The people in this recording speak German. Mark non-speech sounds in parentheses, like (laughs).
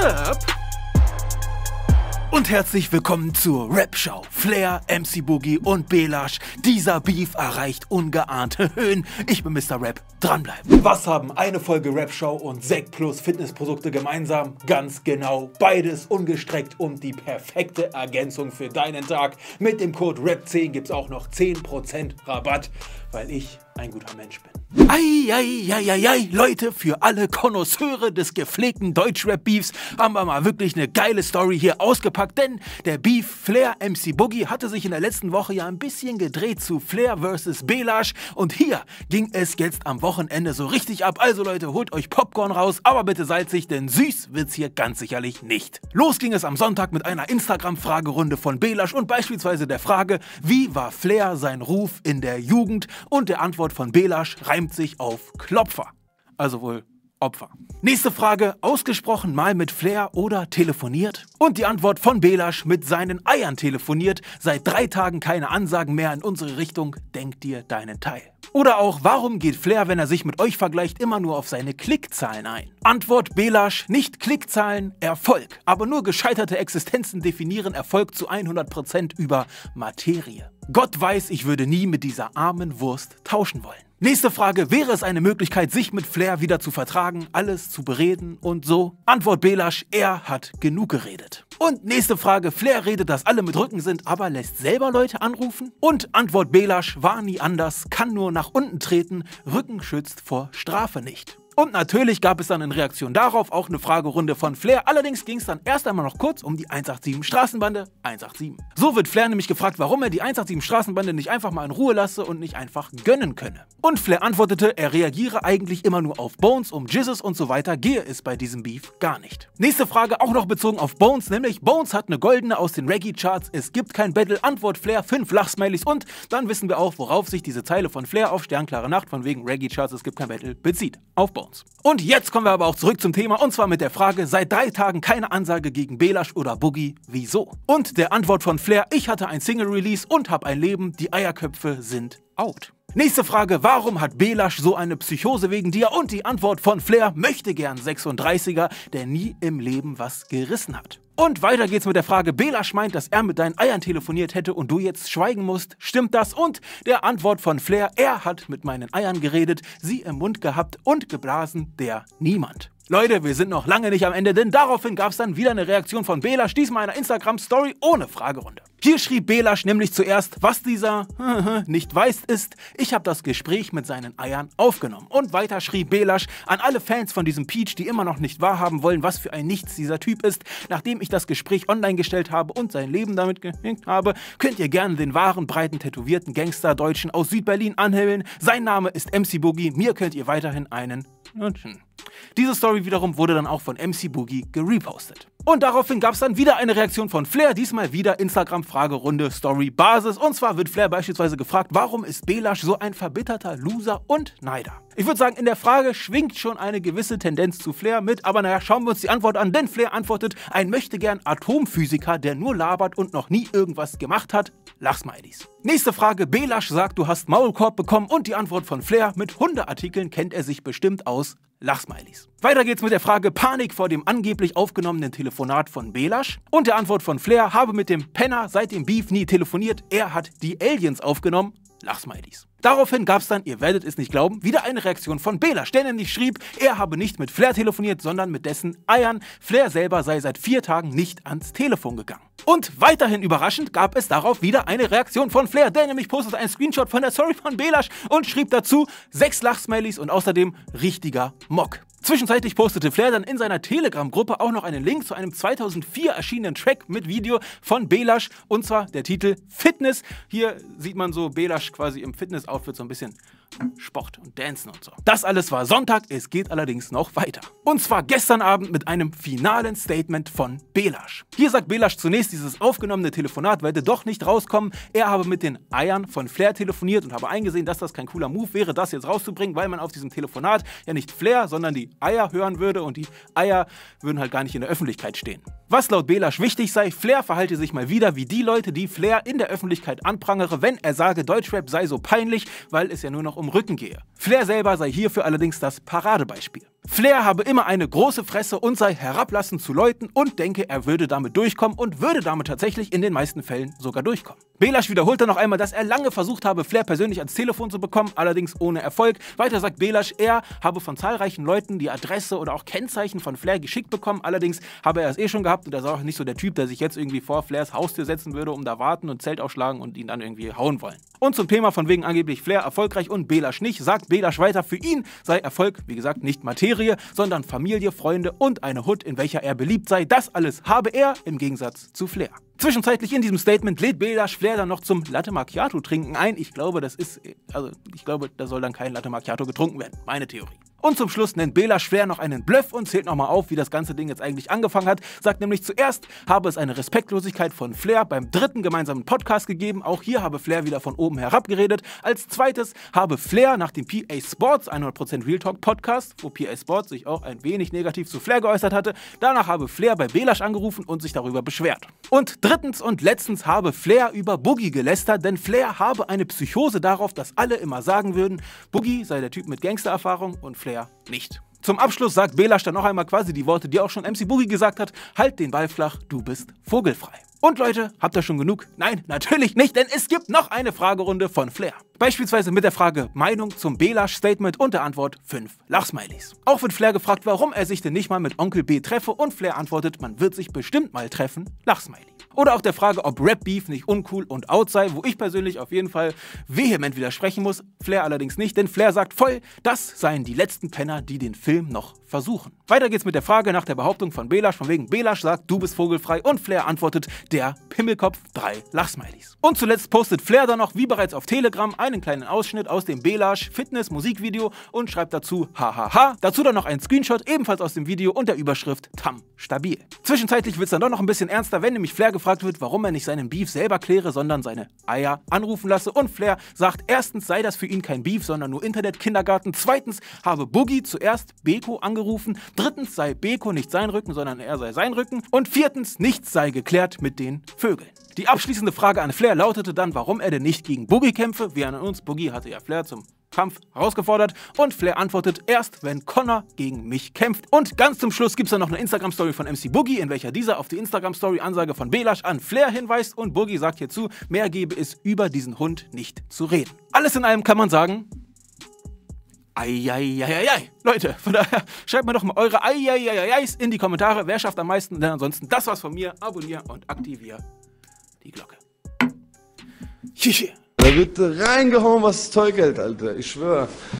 Rap. Und herzlich willkommen zur Rap-Show. Flair, MC Boogie und Belash. Dieser Beef erreicht ungeahnte Höhen. Ich bin Mr. Rap. Dranbleiben. Was haben eine Folge Rap-Show und Sekt plus Fitnessprodukte gemeinsam? Ganz genau, beides ungestreckt und die perfekte Ergänzung für deinen Tag. Mit dem Code RAP10 gibt es auch noch 10% Rabatt, weil ich ein guter Mensch bin. Eieieiei, Leute, für alle Konnoisseure des gepflegten Deutschrap-Beefs haben wir mal wirklich eine geile Story hier ausgepackt, denn der Beef Flair MC Boogie hatte sich in der letzten Woche ja ein bisschen gedreht zu Flair vs. Belash und hier ging es jetzt am Wochenende so richtig ab. Also Leute, holt euch Popcorn raus, aber bitte salzig, denn süß wird's hier ganz sicherlich nicht. Los ging es am Sonntag mit einer Instagram-Fragerunde von Belash und beispielsweise der Frage, wie war Flair sein Ruf in der Jugend und der Antwort Antwort von Belasch reimt sich auf Klopfer. Also wohl Opfer. Nächste Frage, ausgesprochen mal mit Flair oder telefoniert? Und die Antwort von Belasch mit seinen Eiern telefoniert, seit drei Tagen keine Ansagen mehr in unsere Richtung, denk dir deinen Teil. Oder auch, warum geht Flair, wenn er sich mit euch vergleicht, immer nur auf seine Klickzahlen ein? Antwort Belasch, nicht Klickzahlen, Erfolg. Aber nur gescheiterte Existenzen definieren Erfolg zu 100% über Materie. Gott weiß, ich würde nie mit dieser armen Wurst tauschen wollen. Nächste Frage, wäre es eine Möglichkeit, sich mit Flair wieder zu vertragen, alles zu bereden und so? Antwort Belasch, er hat genug geredet. Und nächste Frage, Flair redet, dass alle mit Rücken sind, aber lässt selber Leute anrufen? Und Antwort Belasch, war nie anders, kann nur nach unten treten, Rücken schützt vor Strafe nicht. Und natürlich gab es dann in Reaktion darauf auch eine Fragerunde von Flair. Allerdings ging es dann erst einmal noch kurz um die 187 Straßenbande 187. So wird Flair nämlich gefragt, warum er die 187 Straßenbande nicht einfach mal in Ruhe lasse und nicht einfach gönnen könne. Und Flair antwortete, er reagiere eigentlich immer nur auf Bones, um Jizzes und so weiter, gehe es bei diesem Beef gar nicht. Nächste Frage auch noch bezogen auf Bones, nämlich Bones hat eine goldene aus den Reggae-Charts, es gibt kein Battle, Antwort Flair, 5 Lachsmilies und dann wissen wir auch, worauf sich diese Zeile von Flair auf Sternklare Nacht von wegen Reggae-Charts, es gibt kein Battle bezieht. Auf Bones. Jones. Und jetzt kommen wir aber auch zurück zum Thema und zwar mit der Frage, seit drei Tagen keine Ansage gegen Belasch oder Boogie, wieso? Und der Antwort von Flair, ich hatte ein Single-Release und hab ein Leben, die Eierköpfe sind out. Nächste Frage, warum hat Belasch so eine Psychose wegen dir? Und die Antwort von Flair, möchte gern 36er, der nie im Leben was gerissen hat. Und weiter geht's mit der Frage, Belasch meint, dass er mit deinen Eiern telefoniert hätte und du jetzt schweigen musst. Stimmt das? Und der Antwort von Flair, er hat mit meinen Eiern geredet, sie im Mund gehabt und geblasen der niemand. Leute, wir sind noch lange nicht am Ende, denn daraufhin gab es dann wieder eine Reaktion von Belasch, diesmal einer Instagram-Story ohne Fragerunde. Hier schrieb Belasch nämlich zuerst, was dieser (laughs) nicht weiß ist, ich habe das Gespräch mit seinen Eiern aufgenommen. Und weiter schrieb Belasch an alle Fans von diesem Peach, die immer noch nicht wahrhaben wollen, was für ein Nichts dieser Typ ist, nachdem ich das Gespräch online gestellt habe und sein Leben damit gehinkt habe, könnt ihr gerne den wahren, breiten, tätowierten Gangster-Deutschen aus Südberlin anhimmeln. Sein Name ist MC Boogie, mir könnt ihr weiterhin einen hm. Diese Story wiederum wurde dann auch von MC Boogie gerepostet. Und daraufhin gab es dann wieder eine Reaktion von Flair, diesmal wieder Instagram-Fragerunde Story Basis. Und zwar wird Flair beispielsweise gefragt, warum ist Belasch so ein verbitterter Loser und Neider? Ich würde sagen, in der Frage schwingt schon eine gewisse Tendenz zu Flair mit, aber naja, schauen wir uns die Antwort an, denn Flair antwortet, ein möchte gern Atomphysiker, der nur labert und noch nie irgendwas gemacht hat. Lachsmileys. Nächste Frage, Belasch sagt, du hast Maulkorb bekommen und die Antwort von Flair, mit Hundeartikeln kennt er sich bestimmt aus. Lachsmilies. Weiter geht's mit der Frage Panik vor dem angeblich aufgenommenen Telefonat von Belasch und der Antwort von Flair, habe mit dem Penner seit dem Beef nie telefoniert, er hat die Aliens aufgenommen Lachsmilies. Daraufhin gab es dann, ihr werdet es nicht glauben, wieder eine Reaktion von Bela, der nämlich schrieb, er habe nicht mit Flair telefoniert, sondern mit dessen Eiern. Flair selber sei seit vier Tagen nicht ans Telefon gegangen. Und weiterhin überraschend gab es darauf wieder eine Reaktion von Flair, der nämlich postete einen Screenshot von der Story von Belasch und schrieb dazu sechs Lachsmilies und außerdem richtiger Mock. Zwischenzeitlich postete Flair dann in seiner Telegram-Gruppe auch noch einen Link zu einem 2004 erschienenen Track mit Video von Belasch und zwar der Titel Fitness. Hier sieht man so Belasch quasi im Fitness-Outfit so ein bisschen Sport und Dancen und so. Das alles war Sonntag, es geht allerdings noch weiter. Und zwar gestern Abend mit einem finalen Statement von Belasch. Hier sagt Belasch zunächst, dieses aufgenommene Telefonat werde doch nicht rauskommen. Er habe mit den Eiern von Flair telefoniert und habe eingesehen, dass das kein cooler Move wäre, das jetzt rauszubringen, weil man auf diesem Telefonat ja nicht Flair, sondern die Eier hören würde und die Eier würden halt gar nicht in der Öffentlichkeit stehen. Was laut Belasch wichtig sei, Flair verhalte sich mal wieder wie die Leute, die Flair in der Öffentlichkeit anprangere, wenn er sage, Deutschrap sei so peinlich, weil es ja nur noch um Rücken gehe. Flair selber sei hierfür allerdings das Paradebeispiel. Flair habe immer eine große Fresse und sei herablassend zu Leuten und denke, er würde damit durchkommen und würde damit tatsächlich in den meisten Fällen sogar durchkommen. Belasch wiederholt dann noch einmal, dass er lange versucht habe, Flair persönlich ans Telefon zu bekommen, allerdings ohne Erfolg. Weiter sagt Belasch, er habe von zahlreichen Leuten die Adresse oder auch Kennzeichen von Flair geschickt bekommen, allerdings habe er es eh schon gehabt und er sei auch nicht so der Typ, der sich jetzt irgendwie vor Flairs Haustür setzen würde, um da warten und Zelt aufschlagen und ihn dann irgendwie hauen wollen. Und zum Thema von wegen angeblich Flair erfolgreich und Belasch nicht, sagt Belasch weiter, für ihn sei Erfolg, wie gesagt, nicht Materie, sondern Familie, Freunde und eine Hut, in welcher er beliebt sei. Das alles habe er im Gegensatz zu Flair. Zwischenzeitlich in diesem Statement lädt Belasch Flair dann noch zum Latte Macchiato trinken ein. Ich glaube, das ist, also ich glaube, da soll dann kein Latte Macchiato getrunken werden. Meine Theorie. Und zum Schluss nennt Bela schwer noch einen Bluff und zählt nochmal auf, wie das ganze Ding jetzt eigentlich angefangen hat. Sagt nämlich zuerst, habe es eine Respektlosigkeit von Flair beim dritten gemeinsamen Podcast gegeben. Auch hier habe Flair wieder von oben herab geredet. Als zweites habe Flair nach dem PA Sports 100% Real Talk Podcast, wo PA Sports sich auch ein wenig negativ zu Flair geäußert hatte, danach habe Flair bei Belasch angerufen und sich darüber beschwert. Und drittens und letztens habe Flair über Boogie gelästert, denn Flair habe eine Psychose darauf, dass alle immer sagen würden, Boogie sei der Typ mit Gangstererfahrung und Flair Flair nicht. Zum Abschluss sagt Belasch dann noch einmal quasi die Worte, die auch schon MC Boogie gesagt hat: Halt den Ball flach, du bist vogelfrei. Und Leute, habt ihr schon genug? Nein, natürlich nicht, denn es gibt noch eine Fragerunde von Flair. Beispielsweise mit der Frage Meinung zum Belasch-Statement und der Antwort 5 Lachsmilies. Auch wird Flair gefragt, warum er sich denn nicht mal mit Onkel B treffe und Flair antwortet, man wird sich bestimmt mal treffen, Lachsmiley. Oder auch der Frage, ob Rap-Beef nicht uncool und out sei, wo ich persönlich auf jeden Fall vehement widersprechen muss. Flair allerdings nicht, denn Flair sagt voll, das seien die letzten Penner, die den Film noch versuchen. Weiter geht's mit der Frage nach der Behauptung von Belasch, von wegen Belasch sagt, du bist vogelfrei und Flair antwortet, der Pimmelkopf, drei Lachsmilies. Und zuletzt postet Flair dann noch, wie bereits auf Telegram, einen kleinen Ausschnitt aus dem Belasch Fitness Musikvideo und schreibt dazu hahaha. Dazu dann noch ein Screenshot, ebenfalls aus dem Video und der Überschrift Tam stabil. Zwischenzeitlich wird's dann doch noch ein bisschen ernster, wenn nämlich Flair gefragt wird, warum er nicht seinen Beef selber kläre, sondern seine Eier anrufen lasse und Flair sagt, erstens sei das für ihn kein Beef, sondern nur Internet-Kindergarten, zweitens habe Boogie zuerst Beko angerufen angerufen. Drittens sei Beko nicht sein Rücken, sondern er sei sein Rücken. Und viertens, nichts sei geklärt mit den Vögeln. Die abschließende Frage an Flair lautete dann, warum er denn nicht gegen Boogie kämpfe. Wir an uns, Boogie hatte ja Flair zum Kampf herausgefordert und Flair antwortet erst, wenn Connor gegen mich kämpft. Und ganz zum Schluss gibt es dann noch eine Instagram-Story von MC Boogie, in welcher dieser auf die Instagram-Story-Ansage von Belash an Flair hinweist und Boogie sagt hierzu, mehr gebe es über diesen Hund nicht zu reden. Alles in allem kann man sagen, Eieieiei. Leute, von daher schreibt mir doch mal eure Eieieiis in die Kommentare. Wer schafft am meisten? Denn ansonsten, das war's von mir. Abonnier und aktivier die Glocke. Yeah. Da wird reingehauen, was das Zeug hält, Alter. Ich schwöre.